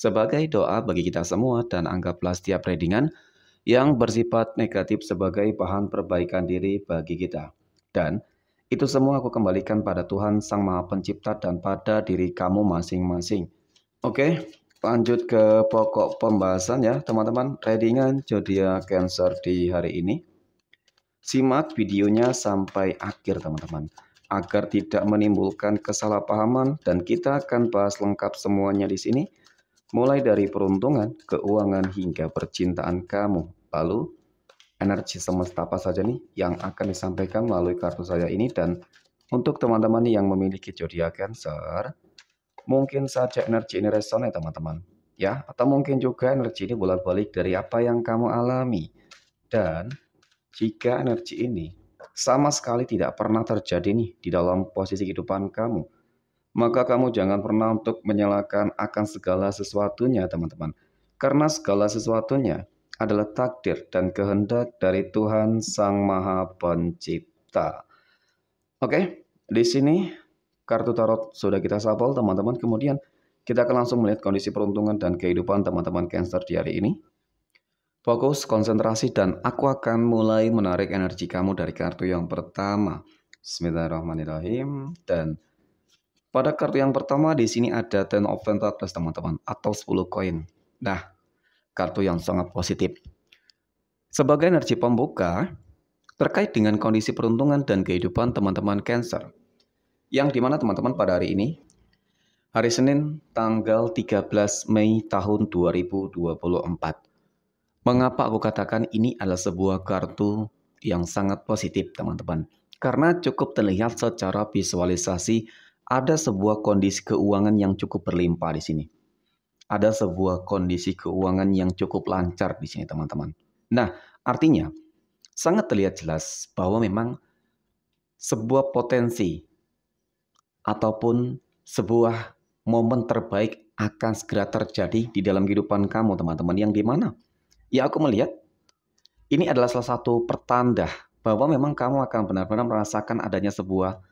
sebagai doa bagi kita semua dan anggaplah setiap tradingan yang bersifat negatif sebagai bahan perbaikan diri bagi kita. Dan itu semua aku kembalikan pada Tuhan Sang Maha Pencipta dan pada diri kamu masing-masing. Oke, lanjut ke pokok pembahasan ya teman-teman. tradingan jodia Cancer di hari ini. Simak videonya sampai akhir teman-teman agar tidak menimbulkan kesalahpahaman dan kita akan bahas lengkap semuanya di sini mulai dari peruntungan, keuangan, hingga percintaan kamu. Lalu, energi semesta apa saja nih yang akan disampaikan melalui kartu saya ini dan untuk teman-teman yang memiliki zodiak Cancer, mungkin saja energi ini resonan teman-teman. Ya, atau mungkin juga energi ini bolak-balik dari apa yang kamu alami. Dan jika energi ini sama sekali tidak pernah terjadi nih di dalam posisi kehidupan kamu, maka kamu jangan pernah untuk menyalahkan akan segala sesuatunya, teman-teman. Karena segala sesuatunya adalah takdir dan kehendak dari Tuhan Sang Maha Pencipta. Oke, di sini kartu tarot sudah kita sapol, teman-teman. Kemudian kita akan langsung melihat kondisi peruntungan dan kehidupan teman-teman Cancer di hari ini. Fokus, konsentrasi, dan aku akan mulai menarik energi kamu dari kartu yang pertama. Bismillahirrahmanirrahim. Dan pada kartu yang pertama di sini ada ten of pentacles teman-teman atau 10 koin. Nah, kartu yang sangat positif. Sebagai energi pembuka terkait dengan kondisi peruntungan dan kehidupan teman-teman Cancer. Yang dimana teman-teman pada hari ini hari Senin tanggal 13 Mei tahun 2024. Mengapa aku katakan ini adalah sebuah kartu yang sangat positif teman-teman? Karena cukup terlihat secara visualisasi ada sebuah kondisi keuangan yang cukup berlimpah di sini. Ada sebuah kondisi keuangan yang cukup lancar di sini, teman-teman. Nah, artinya sangat terlihat jelas bahwa memang sebuah potensi ataupun sebuah momen terbaik akan segera terjadi di dalam kehidupan kamu, teman-teman. Yang di mana? Ya, aku melihat ini adalah salah satu pertanda bahwa memang kamu akan benar-benar merasakan adanya sebuah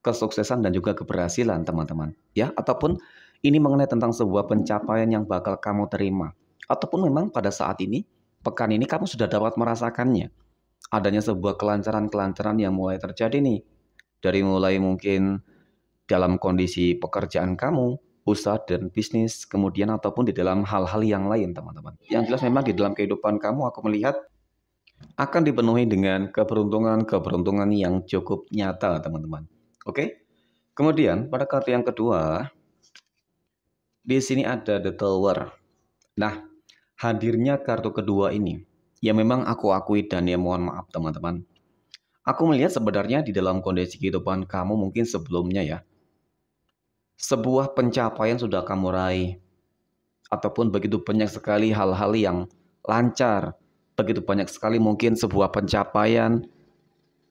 kesuksesan dan juga keberhasilan teman-teman ya ataupun ini mengenai tentang sebuah pencapaian yang bakal kamu terima ataupun memang pada saat ini pekan ini kamu sudah dapat merasakannya adanya sebuah kelancaran-kelancaran yang mulai terjadi nih dari mulai mungkin dalam kondisi pekerjaan kamu usaha dan bisnis kemudian ataupun di dalam hal-hal yang lain teman-teman yang jelas memang di dalam kehidupan kamu aku melihat akan dipenuhi dengan keberuntungan-keberuntungan yang cukup nyata teman-teman Oke. Kemudian pada kartu yang kedua, di sini ada The Tower. Nah, hadirnya kartu kedua ini, ya memang aku akui dan ya mohon maaf teman-teman. Aku melihat sebenarnya di dalam kondisi kehidupan kamu mungkin sebelumnya ya, sebuah pencapaian sudah kamu raih. Ataupun begitu banyak sekali hal-hal yang lancar, begitu banyak sekali mungkin sebuah pencapaian,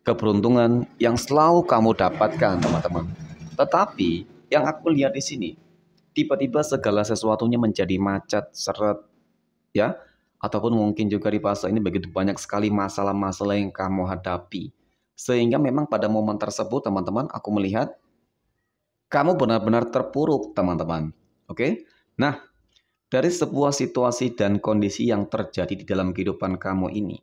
keberuntungan yang selalu kamu dapatkan, teman-teman. Tetapi yang aku lihat di sini, tiba-tiba segala sesuatunya menjadi macet, seret, ya. Ataupun mungkin juga di fase ini begitu banyak sekali masalah-masalah yang kamu hadapi. Sehingga memang pada momen tersebut, teman-teman, aku melihat kamu benar-benar terpuruk, teman-teman. Oke? Nah, dari sebuah situasi dan kondisi yang terjadi di dalam kehidupan kamu ini,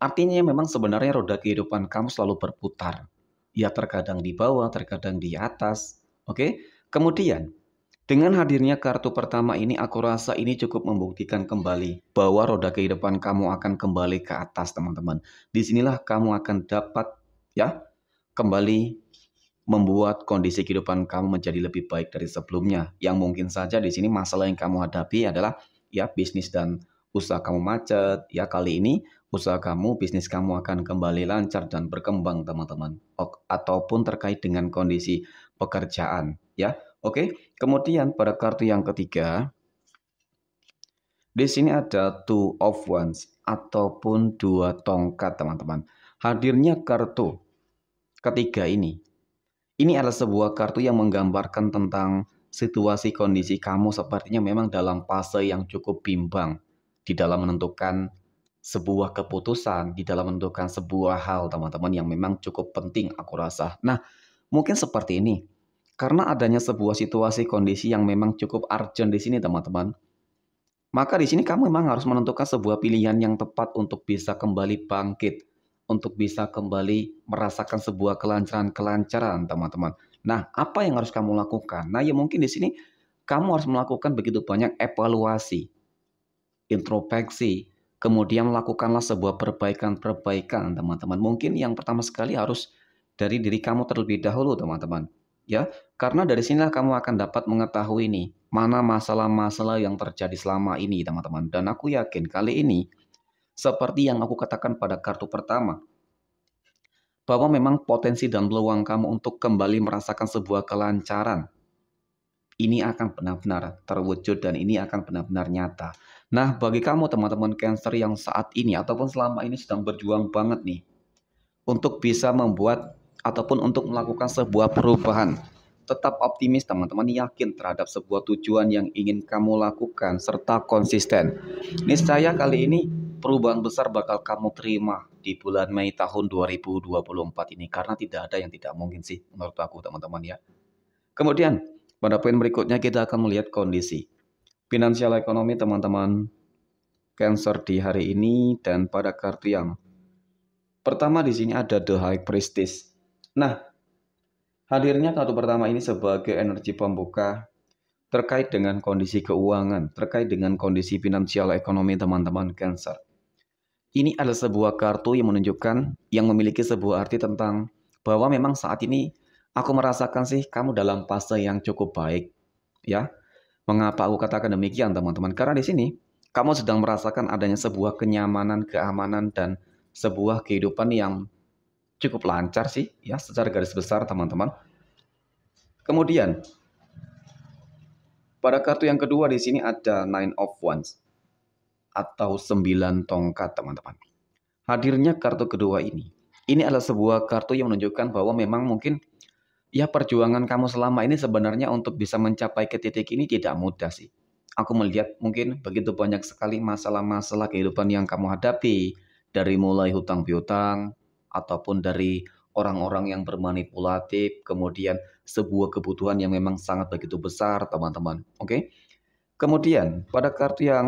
Artinya memang sebenarnya roda kehidupan kamu selalu berputar. Ya terkadang di bawah, terkadang di atas. Oke? Kemudian, dengan hadirnya kartu pertama ini aku rasa ini cukup membuktikan kembali bahwa roda kehidupan kamu akan kembali ke atas, teman-teman. Disinilah kamu akan dapat ya kembali membuat kondisi kehidupan kamu menjadi lebih baik dari sebelumnya. Yang mungkin saja di sini masalah yang kamu hadapi adalah ya bisnis dan usaha kamu macet. Ya kali ini usaha kamu, bisnis kamu akan kembali lancar dan berkembang, teman-teman. Ataupun terkait dengan kondisi pekerjaan, ya. Oke. Kemudian pada kartu yang ketiga, di sini ada two of wands ataupun dua tongkat, teman-teman. Hadirnya kartu ketiga ini. Ini adalah sebuah kartu yang menggambarkan tentang situasi kondisi kamu sepertinya memang dalam fase yang cukup bimbang di dalam menentukan sebuah keputusan, di dalam menentukan sebuah hal, teman-teman, yang memang cukup penting, aku rasa. Nah, mungkin seperti ini. Karena adanya sebuah situasi kondisi yang memang cukup urgent di sini, teman-teman. Maka di sini kamu memang harus menentukan sebuah pilihan yang tepat untuk bisa kembali bangkit, untuk bisa kembali merasakan sebuah kelancaran-kelancaran, teman-teman. Nah, apa yang harus kamu lakukan? Nah, ya mungkin di sini kamu harus melakukan begitu banyak evaluasi, introspeksi, kemudian lakukanlah sebuah perbaikan-perbaikan, teman-teman. Mungkin yang pertama sekali harus dari diri kamu terlebih dahulu, teman-teman. Ya, karena dari sinilah kamu akan dapat mengetahui nih mana masalah-masalah yang terjadi selama ini, teman-teman. Dan aku yakin kali ini seperti yang aku katakan pada kartu pertama, bahwa memang potensi dan peluang kamu untuk kembali merasakan sebuah kelancaran ini akan benar-benar terwujud dan ini akan benar-benar nyata. Nah, bagi kamu teman-teman Cancer yang saat ini ataupun selama ini sedang berjuang banget nih untuk bisa membuat ataupun untuk melakukan sebuah perubahan. Tetap optimis teman-teman, yakin terhadap sebuah tujuan yang ingin kamu lakukan serta konsisten. Niscaya kali ini perubahan besar bakal kamu terima di bulan Mei tahun 2024 ini karena tidak ada yang tidak mungkin sih menurut aku teman-teman ya. Kemudian pada poin berikutnya kita akan melihat kondisi finansial ekonomi teman-teman Cancer di hari ini dan pada kartu yang pertama di sini ada The High Priestess. Nah, hadirnya kartu pertama ini sebagai energi pembuka terkait dengan kondisi keuangan, terkait dengan kondisi finansial ekonomi teman-teman Cancer. Ini adalah sebuah kartu yang menunjukkan yang memiliki sebuah arti tentang bahwa memang saat ini aku merasakan sih kamu dalam fase yang cukup baik, ya Mengapa aku katakan demikian, teman-teman? Karena di sini kamu sedang merasakan adanya sebuah kenyamanan, keamanan, dan sebuah kehidupan yang cukup lancar sih, ya, secara garis besar, teman-teman. Kemudian, pada kartu yang kedua di sini ada Nine of Wands atau sembilan tongkat, teman-teman. Hadirnya kartu kedua ini, ini adalah sebuah kartu yang menunjukkan bahwa memang mungkin ya perjuangan kamu selama ini sebenarnya untuk bisa mencapai ke titik ini tidak mudah sih. Aku melihat mungkin begitu banyak sekali masalah-masalah kehidupan yang kamu hadapi dari mulai hutang piutang ataupun dari orang-orang yang bermanipulatif, kemudian sebuah kebutuhan yang memang sangat begitu besar, teman-teman. Oke. Kemudian pada kartu yang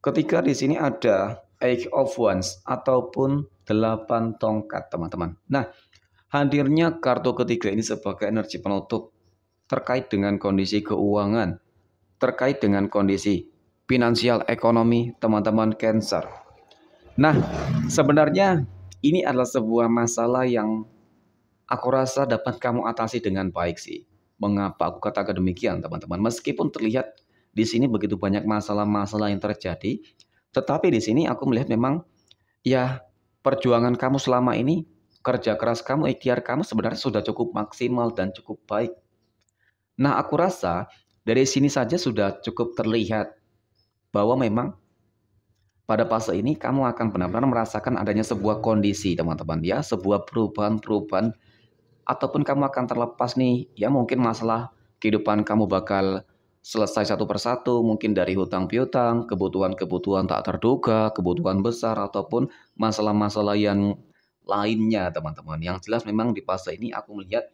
ketiga di sini ada Age of Wands ataupun delapan tongkat, teman-teman. Nah, Hadirnya kartu ketiga ini sebagai energi penutup terkait dengan kondisi keuangan, terkait dengan kondisi finansial ekonomi teman-teman Cancer. Nah, sebenarnya ini adalah sebuah masalah yang aku rasa dapat kamu atasi dengan baik sih. Mengapa aku katakan demikian, teman-teman? Meskipun terlihat di sini begitu banyak masalah-masalah yang terjadi, tetapi di sini aku melihat memang ya perjuangan kamu selama ini kerja keras kamu, ikhtiar kamu sebenarnya sudah cukup maksimal dan cukup baik. Nah, aku rasa dari sini saja sudah cukup terlihat bahwa memang pada fase ini kamu akan benar-benar merasakan adanya sebuah kondisi, teman-teman ya, sebuah perubahan-perubahan ataupun kamu akan terlepas nih, ya mungkin masalah kehidupan kamu bakal selesai satu persatu, mungkin dari hutang piutang, kebutuhan-kebutuhan tak terduga, kebutuhan besar ataupun masalah-masalah yang lainnya teman-teman. Yang jelas memang di fase ini aku melihat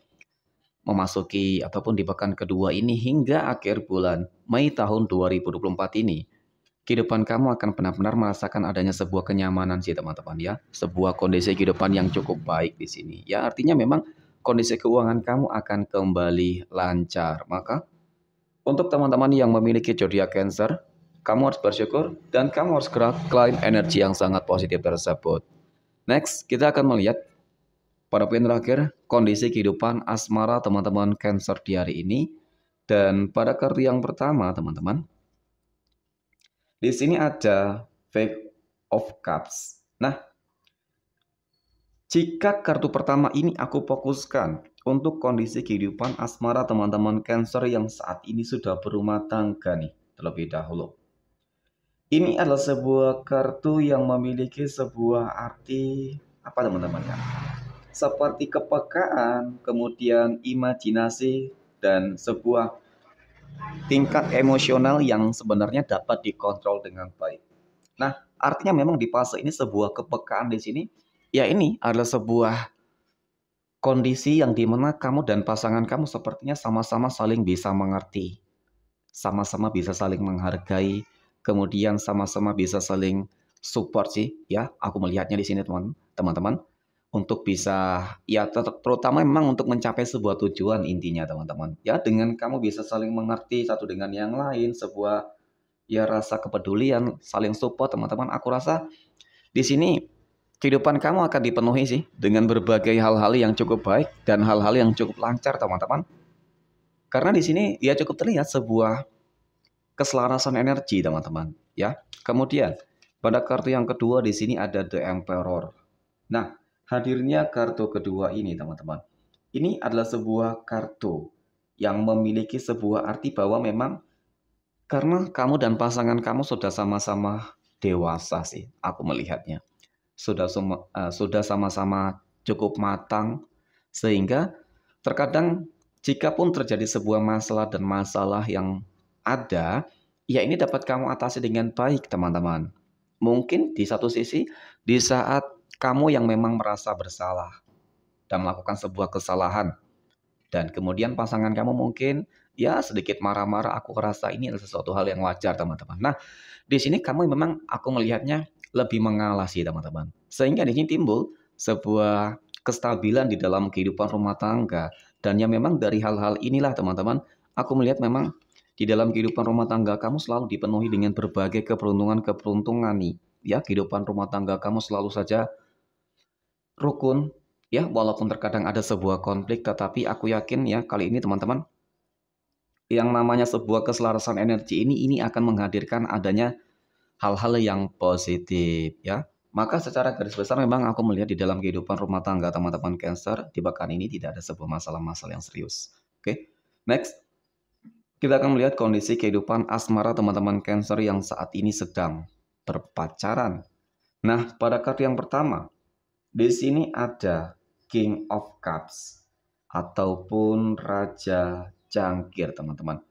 memasuki ataupun di pekan kedua ini hingga akhir bulan Mei tahun 2024 ini. Kehidupan kamu akan benar-benar merasakan adanya sebuah kenyamanan sih teman-teman ya. Sebuah kondisi kehidupan yang cukup baik di sini. Ya artinya memang kondisi keuangan kamu akan kembali lancar. Maka untuk teman-teman yang memiliki zodiak Cancer, kamu harus bersyukur dan kamu harus gerak klien energi yang sangat positif tersebut. Next, kita akan melihat pada poin terakhir kondisi kehidupan asmara teman-teman Cancer di hari ini. Dan pada kartu yang pertama, teman-teman, di sini ada Five of Cups. Nah, jika kartu pertama ini aku fokuskan untuk kondisi kehidupan asmara teman-teman Cancer yang saat ini sudah berumah tangga nih terlebih dahulu. Ini adalah sebuah kartu yang memiliki sebuah arti apa teman-teman ya? Seperti kepekaan, kemudian imajinasi dan sebuah tingkat emosional yang sebenarnya dapat dikontrol dengan baik. Nah, artinya memang di fase ini sebuah kepekaan di sini ya ini adalah sebuah kondisi yang dimana kamu dan pasangan kamu sepertinya sama-sama saling bisa mengerti, sama-sama bisa saling menghargai, kemudian sama-sama bisa saling support sih ya aku melihatnya di sini teman teman untuk bisa ya terutama memang untuk mencapai sebuah tujuan intinya teman-teman ya dengan kamu bisa saling mengerti satu dengan yang lain sebuah ya rasa kepedulian saling support teman-teman aku rasa di sini kehidupan kamu akan dipenuhi sih dengan berbagai hal-hal yang cukup baik dan hal-hal yang cukup lancar teman-teman karena di sini ya cukup terlihat sebuah keselarasan energi, teman-teman, ya. Kemudian, pada kartu yang kedua di sini ada The Emperor. Nah, hadirnya kartu kedua ini, teman-teman. Ini adalah sebuah kartu yang memiliki sebuah arti bahwa memang karena kamu dan pasangan kamu sudah sama-sama dewasa sih, aku melihatnya. Sudah suma, uh, eh, sudah sama-sama cukup matang sehingga terkadang jika pun terjadi sebuah masalah dan masalah yang ada, ya ini dapat kamu atasi dengan baik teman-teman. Mungkin di satu sisi, di saat kamu yang memang merasa bersalah dan melakukan sebuah kesalahan, dan kemudian pasangan kamu mungkin ya sedikit marah-marah aku rasa ini adalah sesuatu hal yang wajar teman-teman. Nah, di sini kamu memang aku melihatnya lebih mengalah sih teman-teman. Sehingga di sini timbul sebuah kestabilan di dalam kehidupan rumah tangga dan yang memang dari hal-hal inilah teman-teman aku melihat memang di dalam kehidupan rumah tangga kamu selalu dipenuhi dengan berbagai keberuntungan-keberuntungan nih. Ya, kehidupan rumah tangga kamu selalu saja rukun, ya walaupun terkadang ada sebuah konflik tetapi aku yakin ya kali ini teman-teman yang namanya sebuah keselarasan energi ini ini akan menghadirkan adanya hal-hal yang positif ya maka secara garis besar memang aku melihat di dalam kehidupan rumah tangga teman-teman Cancer di bahkan ini tidak ada sebuah masalah-masalah yang serius oke okay? next kita akan melihat kondisi kehidupan asmara teman-teman Cancer yang saat ini sedang berpacaran. Nah, pada kartu yang pertama, di sini ada King of Cups ataupun Raja Cangkir, teman-teman.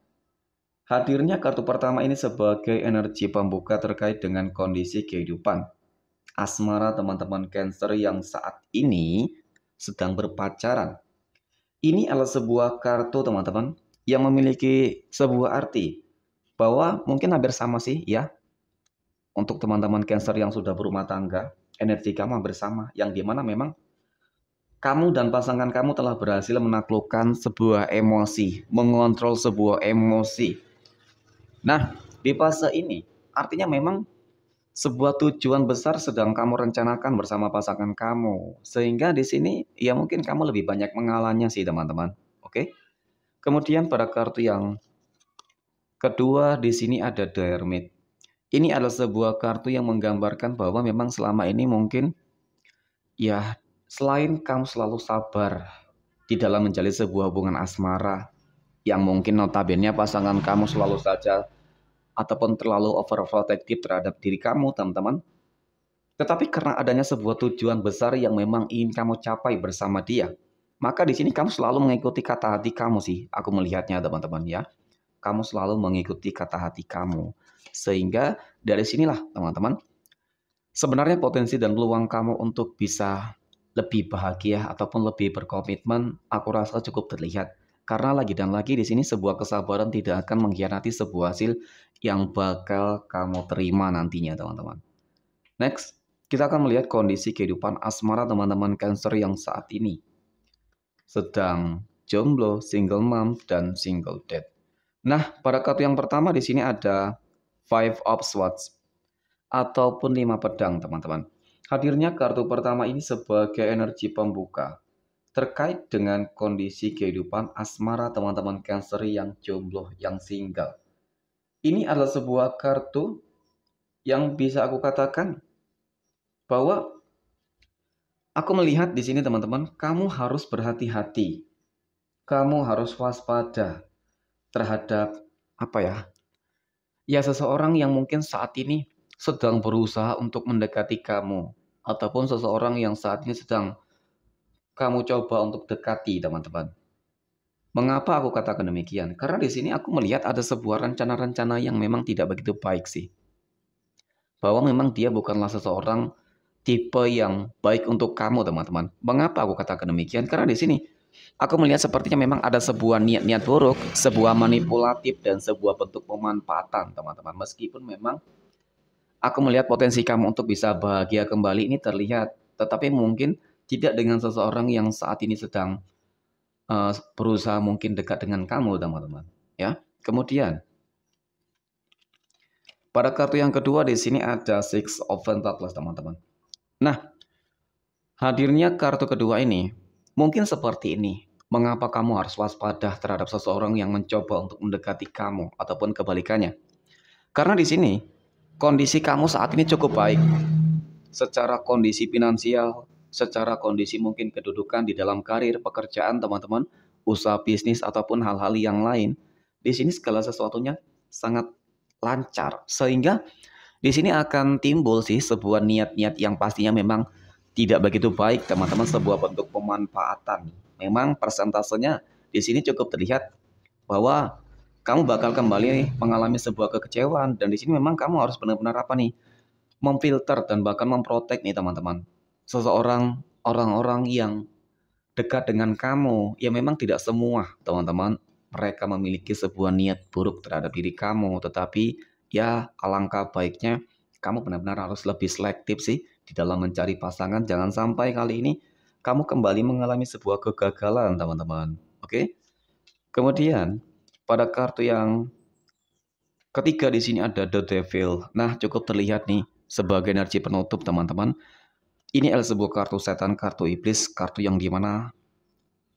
Hadirnya kartu pertama ini sebagai energi pembuka terkait dengan kondisi kehidupan asmara teman-teman Cancer yang saat ini sedang berpacaran. Ini adalah sebuah kartu teman-teman yang memiliki sebuah arti bahwa mungkin hampir sama sih ya untuk teman-teman Cancer yang sudah berumah tangga, energi kamu hampir sama yang dimana memang kamu dan pasangan kamu telah berhasil menaklukkan sebuah emosi, mengontrol sebuah emosi. Nah, di fase ini artinya memang sebuah tujuan besar sedang kamu rencanakan bersama pasangan kamu. Sehingga di sini ya mungkin kamu lebih banyak mengalahnya sih teman-teman. Oke? Okay? Kemudian pada kartu yang kedua di sini ada The Hermit. Ini adalah sebuah kartu yang menggambarkan bahwa memang selama ini mungkin ya selain kamu selalu sabar di dalam menjalin sebuah hubungan asmara yang mungkin notabene pasangan kamu selalu saja ataupun terlalu overprotective terhadap diri kamu teman-teman. Tetapi karena adanya sebuah tujuan besar yang memang ingin kamu capai bersama dia, maka di sini kamu selalu mengikuti kata hati kamu sih, aku melihatnya teman-teman ya. Kamu selalu mengikuti kata hati kamu. Sehingga dari sinilah teman-teman, sebenarnya potensi dan peluang kamu untuk bisa lebih bahagia ataupun lebih berkomitmen, aku rasa cukup terlihat. Karena lagi dan lagi di sini sebuah kesabaran tidak akan mengkhianati sebuah hasil yang bakal kamu terima nantinya teman-teman. Next, kita akan melihat kondisi kehidupan asmara teman-teman Cancer yang saat ini sedang jomblo, single mom, dan single dad. Nah, pada kartu yang pertama di sini ada Five of Swords ataupun lima pedang, teman-teman. Hadirnya kartu pertama ini sebagai energi pembuka terkait dengan kondisi kehidupan asmara teman-teman Cancer yang jomblo, yang single. Ini adalah sebuah kartu yang bisa aku katakan bahwa Aku melihat di sini teman-teman, kamu harus berhati-hati. Kamu harus waspada terhadap apa ya? Ya seseorang yang mungkin saat ini sedang berusaha untuk mendekati kamu ataupun seseorang yang saat ini sedang kamu coba untuk dekati, teman-teman. Mengapa aku katakan demikian? Karena di sini aku melihat ada sebuah rencana-rencana yang memang tidak begitu baik sih. Bahwa memang dia bukanlah seseorang tipe yang baik untuk kamu, teman-teman. Mengapa aku katakan demikian? Karena di sini aku melihat sepertinya memang ada sebuah niat-niat buruk, sebuah manipulatif dan sebuah bentuk pemanfaatan, teman-teman. Meskipun memang aku melihat potensi kamu untuk bisa bahagia kembali ini terlihat, tetapi mungkin tidak dengan seseorang yang saat ini sedang uh, berusaha mungkin dekat dengan kamu, teman-teman. Ya. Kemudian pada kartu yang kedua di sini ada Six of Pentacles, teman-teman. Nah, hadirnya kartu kedua ini mungkin seperti ini. Mengapa kamu harus waspada terhadap seseorang yang mencoba untuk mendekati kamu ataupun kebalikannya? Karena di sini kondisi kamu saat ini cukup baik. Secara kondisi finansial, secara kondisi mungkin kedudukan di dalam karir, pekerjaan teman-teman, usaha bisnis ataupun hal-hal yang lain. Di sini segala sesuatunya sangat lancar sehingga di sini akan timbul sih sebuah niat-niat yang pastinya memang tidak begitu baik, teman-teman, sebuah bentuk pemanfaatan. Memang persentasenya di sini cukup terlihat bahwa kamu bakal kembali mengalami sebuah kekecewaan dan di sini memang kamu harus benar-benar apa nih memfilter dan bahkan memprotek nih teman-teman seseorang orang-orang yang dekat dengan kamu ya memang tidak semua teman-teman mereka memiliki sebuah niat buruk terhadap diri kamu tetapi ya alangkah baiknya kamu benar-benar harus lebih selektif sih di dalam mencari pasangan. Jangan sampai kali ini kamu kembali mengalami sebuah kegagalan, teman-teman. Oke? Kemudian, pada kartu yang ketiga di sini ada The Devil. Nah, cukup terlihat nih sebagai energi penutup, teman-teman. Ini adalah sebuah kartu setan, kartu iblis, kartu yang dimana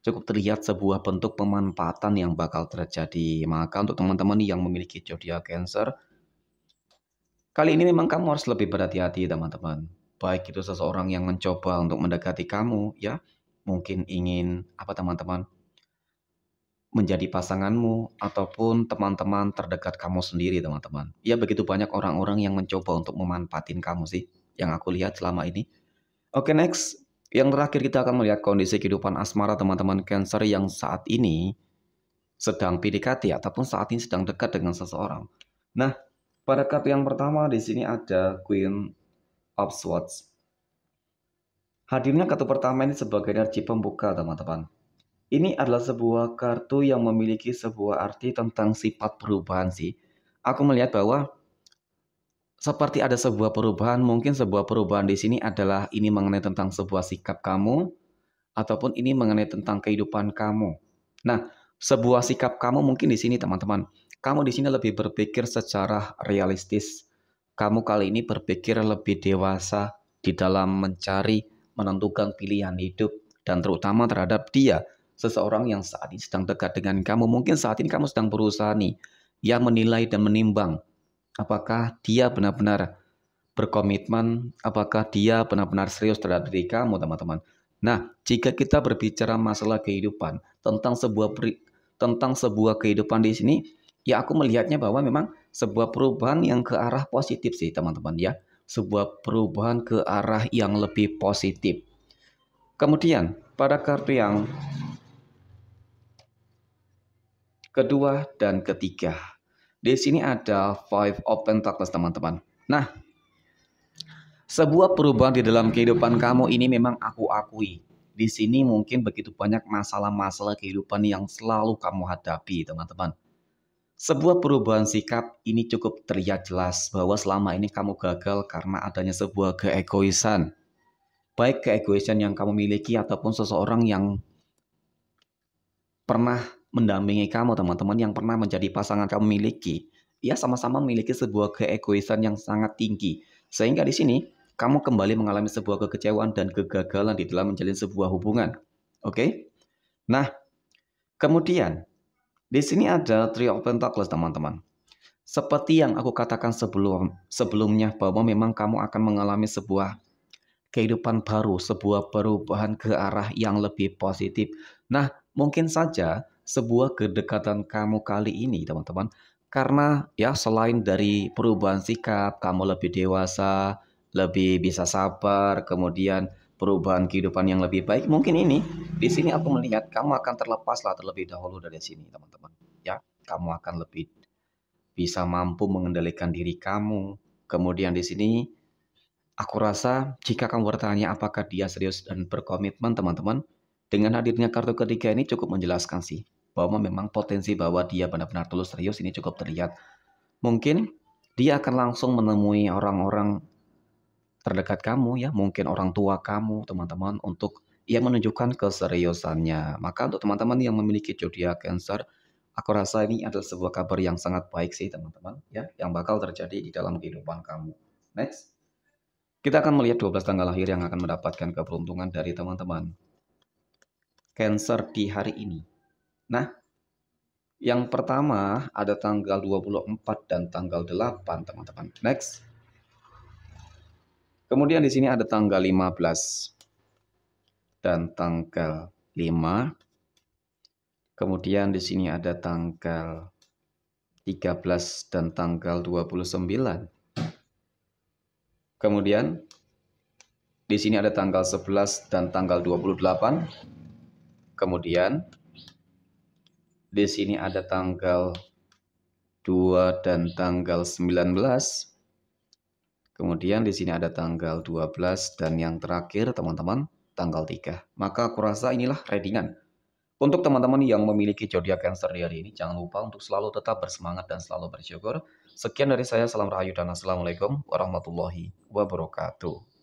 cukup terlihat sebuah bentuk pemanfaatan yang bakal terjadi. Maka untuk teman-teman yang memiliki zodiak Cancer, Kali ini memang kamu harus lebih berhati-hati teman-teman. Baik itu seseorang yang mencoba untuk mendekati kamu ya, mungkin ingin apa teman-teman menjadi pasanganmu ataupun teman-teman terdekat kamu sendiri teman-teman. Ya begitu banyak orang-orang yang mencoba untuk memanfaatin kamu sih yang aku lihat selama ini. Oke next, yang terakhir kita akan melihat kondisi kehidupan asmara teman-teman Cancer yang saat ini sedang PDKT ataupun saat ini sedang dekat dengan seseorang. Nah, pada kartu yang pertama di sini ada Queen of Swords. Hadirnya kartu pertama ini sebagai energi pembuka, teman-teman. Ini adalah sebuah kartu yang memiliki sebuah arti tentang sifat perubahan sih. Aku melihat bahwa seperti ada sebuah perubahan, mungkin sebuah perubahan di sini adalah ini mengenai tentang sebuah sikap kamu ataupun ini mengenai tentang kehidupan kamu. Nah, sebuah sikap kamu mungkin di sini teman-teman kamu di sini lebih berpikir secara realistis. Kamu kali ini berpikir lebih dewasa di dalam mencari, menentukan pilihan hidup, dan terutama terhadap dia, seseorang yang saat ini sedang dekat dengan kamu. Mungkin saat ini kamu sedang berusaha nih, ya menilai dan menimbang apakah dia benar-benar berkomitmen, apakah dia benar-benar serius terhadap diri kamu, teman-teman. Nah, jika kita berbicara masalah kehidupan, tentang sebuah tentang sebuah kehidupan di sini, ya aku melihatnya bahwa memang sebuah perubahan yang ke arah positif sih teman-teman ya. Sebuah perubahan ke arah yang lebih positif. Kemudian pada kartu yang kedua dan ketiga. Di sini ada Five of Pentacles teman-teman. Nah, sebuah perubahan di dalam kehidupan kamu ini memang aku akui. Di sini mungkin begitu banyak masalah-masalah kehidupan yang selalu kamu hadapi, teman-teman sebuah perubahan sikap ini cukup terlihat jelas bahwa selama ini kamu gagal karena adanya sebuah keegoisan. Baik keegoisan yang kamu miliki ataupun seseorang yang pernah mendampingi kamu teman-teman yang pernah menjadi pasangan kamu miliki. Ia sama-sama memiliki sebuah keegoisan yang sangat tinggi. Sehingga di sini kamu kembali mengalami sebuah kekecewaan dan kegagalan di dalam menjalin sebuah hubungan. Oke? Okay? Nah, kemudian di sini ada Three of Pentacles, teman-teman. Seperti yang aku katakan sebelum sebelumnya bahwa memang kamu akan mengalami sebuah kehidupan baru, sebuah perubahan ke arah yang lebih positif. Nah, mungkin saja sebuah kedekatan kamu kali ini, teman-teman, karena ya selain dari perubahan sikap, kamu lebih dewasa, lebih bisa sabar, kemudian perubahan kehidupan yang lebih baik mungkin ini di sini aku melihat kamu akan terlepaslah terlebih dahulu dari sini teman-teman ya kamu akan lebih bisa mampu mengendalikan diri kamu kemudian di sini aku rasa jika kamu bertanya apakah dia serius dan berkomitmen teman-teman dengan hadirnya kartu ketiga ini cukup menjelaskan sih bahwa memang potensi bahwa dia benar-benar tulus serius ini cukup terlihat mungkin dia akan langsung menemui orang-orang terdekat kamu ya, mungkin orang tua kamu, teman-teman untuk ia menunjukkan keseriusannya. Maka untuk teman-teman yang memiliki zodiak Cancer, aku rasa ini adalah sebuah kabar yang sangat baik sih teman-teman ya, yang bakal terjadi di dalam kehidupan kamu. Next. Kita akan melihat 12 tanggal lahir yang akan mendapatkan keberuntungan dari teman-teman. Cancer di hari ini. Nah, yang pertama ada tanggal 24 dan tanggal 8, teman-teman. Next. Kemudian di sini ada tanggal 15 dan tanggal 5. Kemudian di sini ada tanggal 13 dan tanggal 29. Kemudian di sini ada tanggal 11 dan tanggal 28. Kemudian di sini ada tanggal 2 dan tanggal 19. Kemudian di sini ada tanggal 12 dan yang terakhir teman-teman tanggal 3. Maka aku rasa inilah readingan. Untuk teman-teman yang memiliki zodiak Cancer di hari ini, jangan lupa untuk selalu tetap bersemangat dan selalu bersyukur. Sekian dari saya, salam rahayu dan assalamualaikum warahmatullahi wabarakatuh.